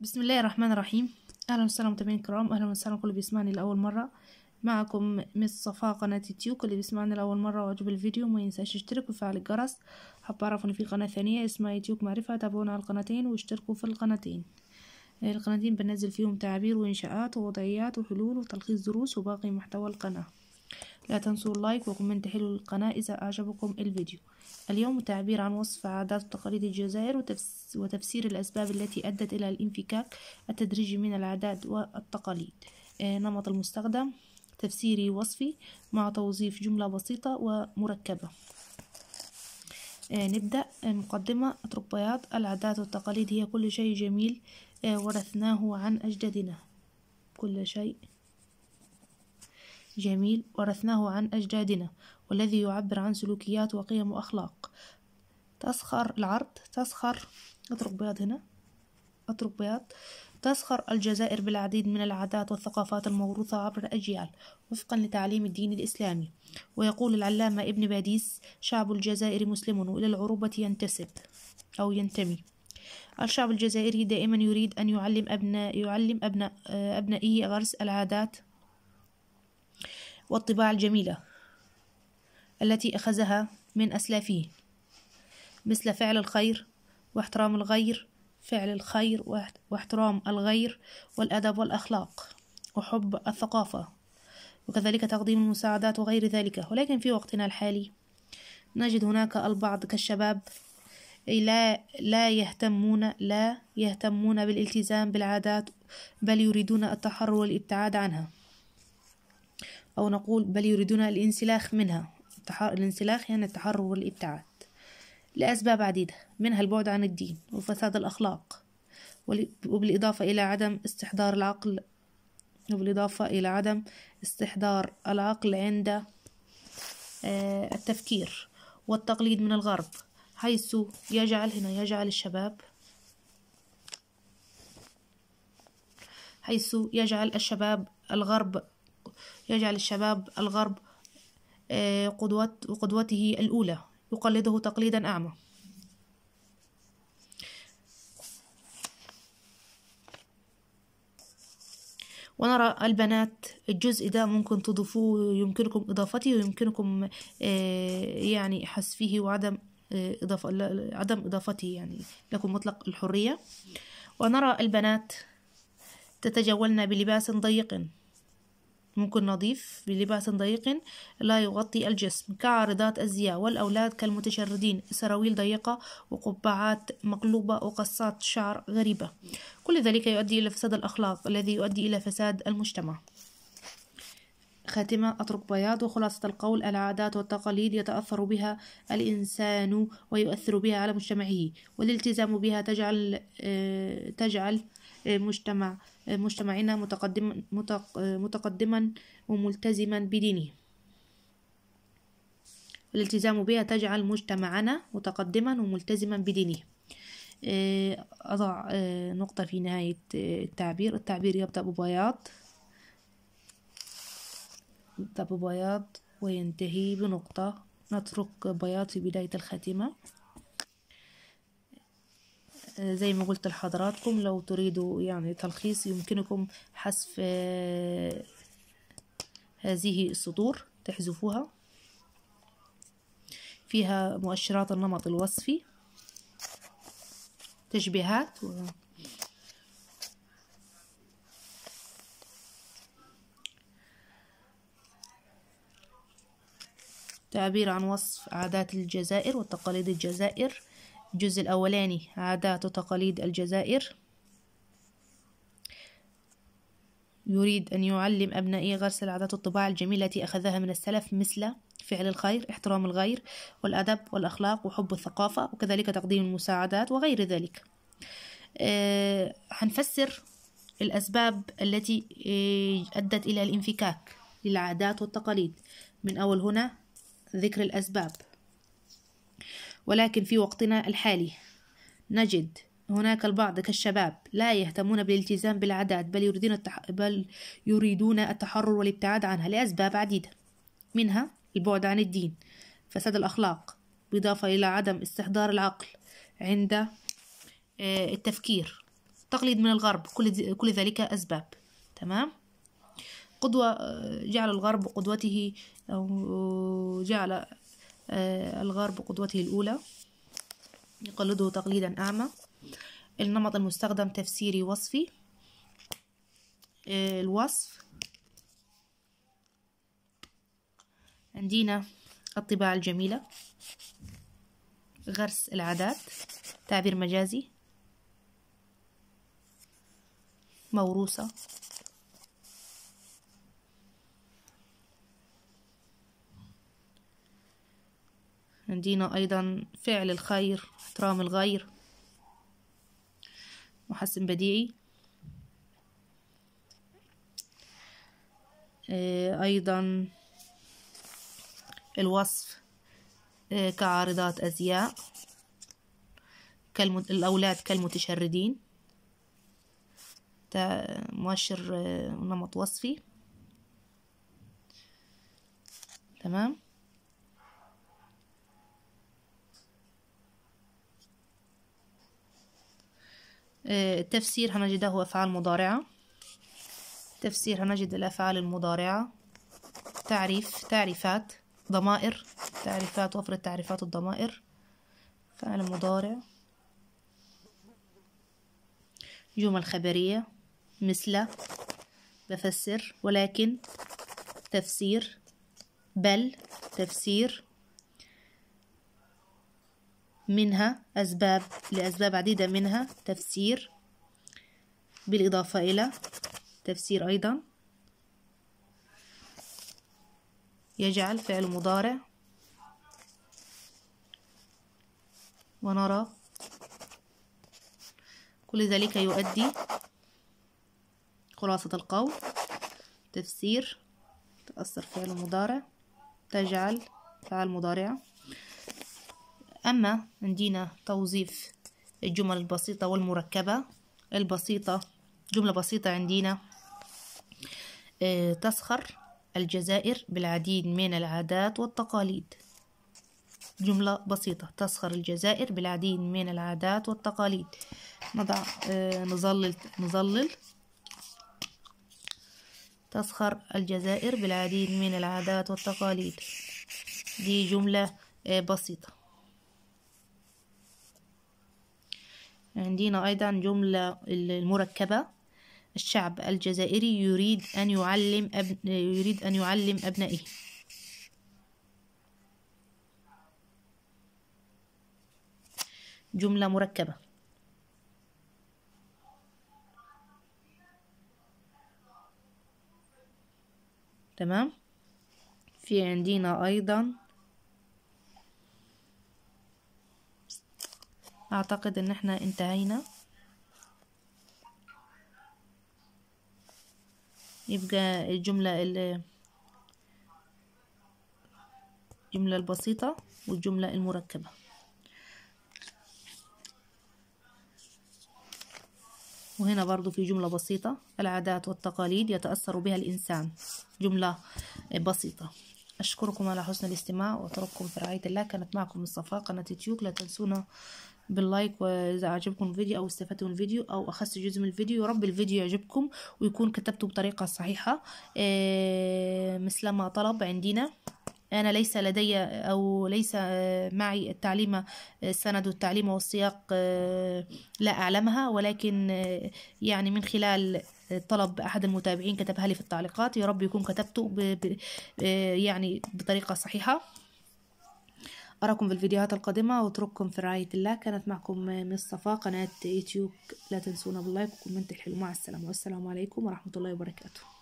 بسم الله الرحمن الرحيم اهلا وسهلا متابعين الكرام اهلا وسهلا كل بيسمعني لاول مره معكم مس صفاء قناه يوتيوب اللي بيسمعني لاول مره وعجب الفيديو ما ينساش يشترك ويفعل الجرس حاب اعرف ان في قناه ثانيه اسمها يوتيوب معرفه تابعونا على القناتين واشتركوا في القناتين إيه، القناتين بنزل فيهم تعابير وانشاءات ووضعيات وحلول وتلخيص دروس وباقي محتوى القناه لا تنسوا اللايك وكومنت حلو للقناة إذا أعجبكم الفيديو اليوم تعبير عن وصف عادات وتقاليد الجزائر وتفسير الأسباب التي أدت إلى الانفكاك التدريجي من العادات والتقاليد آه، نمط المستخدم تفسيري وصفي مع توظيف جملة بسيطة ومركبة آه، نبدأ مقدمة أترك بياض العادات والتقاليد هي كل شيء جميل آه، ورثناه عن أجدادنا كل شيء جميل ورثناه عن أجدادنا والذي يعبر عن سلوكيات وقيم وأخلاق تسخر العرض تسخر أترك بياض هنا أترك بياض تسخر الجزائر بالعديد من العادات والثقافات الموروثة عبر الأجيال وفقا لتعليم الدين الإسلامي ويقول العلامة ابن باديس شعب الجزائر مسلم وإلى العروبة ينتسب أو ينتمي الشعب الجزائري دائما يريد أن يعلم أبناء يعلم أبناء آه، أبنائه غرس العادات والطباع الجميلة التي أخذها من أسلافه مثل فعل الخير واحترام الغير فعل الخير واحترام الغير والأدب والأخلاق وحب الثقافة وكذلك تقديم المساعدات وغير ذلك ولكن في وقتنا الحالي نجد هناك البعض كالشباب لا لا يهتمون لا يهتمون بالالتزام بالعادات بل يريدون التحرر والابتعاد عنها أو نقول بل يريدون الانسلاخ منها الانسلاخ يعني التحرر والابتعاد لأسباب عديدة منها البعد عن الدين وفساد الأخلاق وبالإضافة إلى عدم استحضار العقل وبالإضافة إلى عدم استحضار العقل عند آه، التفكير والتقليد من الغرب حيث يجعل هنا يجعل الشباب حيث يجعل الشباب الغرب يجعل الشباب الغرب آه، قدوت قدوته الأولى يقلده تقليدا أعمى ونرى البنات الجزء ده ممكن تضيفوه يمكنكم إضافته ويمكنكم آه، يعني حذفه وعدم آه، إضافة عدم إضافته يعني لكم مطلق الحرية ونرى البنات تتجولن بلباس ضيق ممكن نضيف بلباس ضيق لا يغطي الجسم كعارضات أزياء والأولاد كالمتشردين سراويل ضيقة وقبعات مقلوبة وقصات شعر غريبة كل ذلك يؤدي إلى فساد الأخلاق الذي يؤدي إلى فساد المجتمع خاتمة أترك بياض وخلاصة القول العادات والتقاليد يتأثر بها الإنسان ويؤثر بها على مجتمعه والالتزام بها تجعل آه، تجعل مجتمع مجتمعنا متقدم متقدما وملتزما بدينه الالتزام بها تجعل مجتمعنا متقدما وملتزما بدينه آه، أضع آه، نقطة في نهاية آه، التعبير التعبير يبدأ ببياض يبدأ ببياض وينتهي بنقطة نترك بياض في بداية الخاتمة زي ما قلت لحضراتكم لو تريدوا يعني تلخيص يمكنكم حذف آه، هذه السطور تحذفوها فيها مؤشرات النمط الوصفي تشبيهات و... تعبير عن وصف عادات الجزائر وتقاليد الجزائر الجزء الأولاني عادات وتقاليد الجزائر يريد أن يعلم أبنائه غرس العادات والطباع الجميلة التي أخذها من السلف مثل فعل الخير احترام الغير والأدب والأخلاق وحب الثقافة وكذلك تقديم المساعدات وغير ذلك أه هنفسر الأسباب التي آه، أدت إلى الانفكاك للعادات والتقاليد من أول هنا ذكر الأسباب ولكن في وقتنا الحالي نجد هناك البعض كالشباب لا يهتمون بالالتزام بالعادات بل يريدون, التح... بل يريدون التحرر والابتعاد عنها لأسباب عديدة منها البعد عن الدين فساد الأخلاق بالإضافة إلى عدم استحضار العقل عند آه، التفكير تقليد من الغرب كل, كل ذلك أسباب تمام قدوة آه، جعل الغرب قدوته أو جعل آه، الغرب قدوته الأولى يقلده تقليدا أعمى النمط المستخدم تفسيري وصفي آه، الوصف عندنا الطباعة الجميلة غرس العادات تعبير مجازي موروثة ينادينا أيضا فعل الخير احترام الغير محسن بديعي آه، أيضا الوصف آه، كعارضات أزياء الأولاد كالمتشردين ده مؤشر آه، نمط وصفي تمام آه، تفسير هنجده أفعال مضارعة تفسير هنجد الأفعال المضارعة تعريف تعريفات ضمائر تعريفات وفر التعريفات الضمائر فعل مضارع جمل خبرية مثل بفسر ولكن تفسير بل تفسير منها أسباب لأسباب عديدة منها تفسير بالإضافة إلى تفسير أيضا يجعل فعل مضارع ونرى كل ذلك يؤدي خلاصة القول تفسير تأثر فعل مضارع تجعل فعل مضارع أما عندنا توظيف الجمل البسيطة والمركبة البسيطة جملة بسيطة عندنا آه، تسخر الجزائر بالعديد من العادات والتقاليد جملة بسيطة تسخر الجزائر بالعديد من العادات والتقاليد نضع آه، نظلل نظلل تسخر الجزائر بالعديد من العادات والتقاليد دي جملة آه، بسيطة عندنا أيضا جملة المركبة الشعب الجزائري يريد أن يعلم أبن... يريد أن يعلم أبنائه جملة مركبة تمام في عندنا أيضا اعتقد ان احنا انتهينا يبقى الجملة الجملة البسيطة والجملة المركبة وهنا برضو في جملة بسيطة العادات والتقاليد يتأثر بها الإنسان جملة بسيطة أشكركم على حسن الاستماع وأترككم في رعاية الله كانت معكم الصفاء قناة يوتيوب لا تنسونا باللايك واذا عجبكم الفيديو او استفدتوا من الفيديو او اخذت جزء من الفيديو رب الفيديو يعجبكم ويكون كتبته بطريقه صحيحه آه، مثل ما طلب عندنا أنا ليس لدي أو ليس آه، معي التعليم السند آه، والتعليم والسياق لا أعلمها ولكن يعني من خلال طلب أحد المتابعين كتبها لي في التعليقات يا رب يكون كتبته يعني بطريقة صحيحة أراكم في الفيديوهات القادمة واترككم في رعاية الله كانت معكم من الصفا قناة يوتيوب لا تنسونا باللايك وكومنت الحلو مع السلامة والسلام عليكم ورحمة الله وبركاته